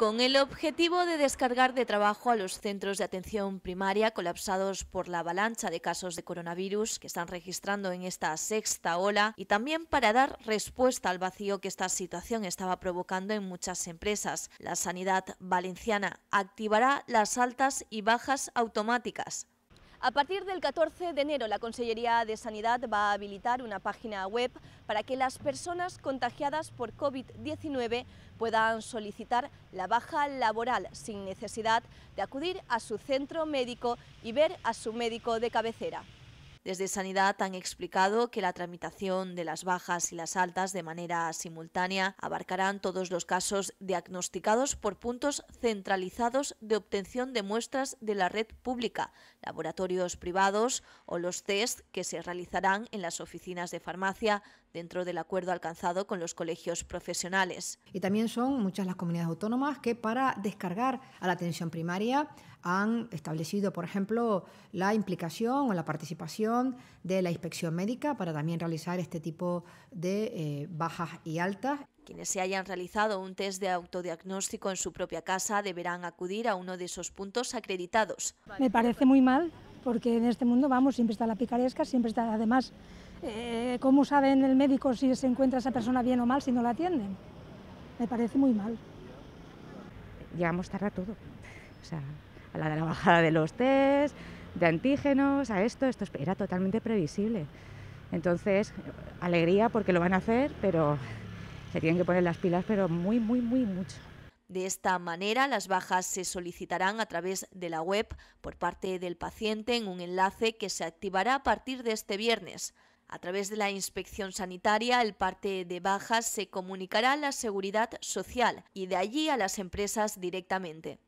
con el objetivo de descargar de trabajo a los centros de atención primaria colapsados por la avalancha de casos de coronavirus que están registrando en esta sexta ola y también para dar respuesta al vacío que esta situación estaba provocando en muchas empresas. La sanidad valenciana activará las altas y bajas automáticas a partir del 14 de enero, la Consellería de Sanidad va a habilitar una página web para que las personas contagiadas por COVID-19 puedan solicitar la baja laboral sin necesidad de acudir a su centro médico y ver a su médico de cabecera. Desde Sanidad han explicado que la tramitación de las bajas y las altas de manera simultánea abarcarán todos los casos diagnosticados por puntos centralizados de obtención de muestras de la red pública, laboratorios privados o los test que se realizarán en las oficinas de farmacia dentro del acuerdo alcanzado con los colegios profesionales. Y también son muchas las comunidades autónomas que para descargar a la atención primaria han establecido, por ejemplo, la implicación o la participación de la inspección médica para también realizar este tipo de eh, bajas y altas. Quienes se hayan realizado un test de autodiagnóstico en su propia casa deberán acudir a uno de esos puntos acreditados. Me parece muy mal porque en este mundo, vamos, siempre está la picaresca, siempre está además, eh, ¿cómo saben el médico si se encuentra esa persona bien o mal si no la atienden? Me parece muy mal. Llegamos tarde a todo. O sea, a la, de la bajada de los test, de antígenos, a esto, esto era totalmente previsible. Entonces, alegría porque lo van a hacer, pero se tienen que poner las pilas, pero muy, muy, muy mucho. De esta manera, las bajas se solicitarán a través de la web por parte del paciente en un enlace que se activará a partir de este viernes. A través de la inspección sanitaria, el parte de bajas se comunicará a la seguridad social y de allí a las empresas directamente.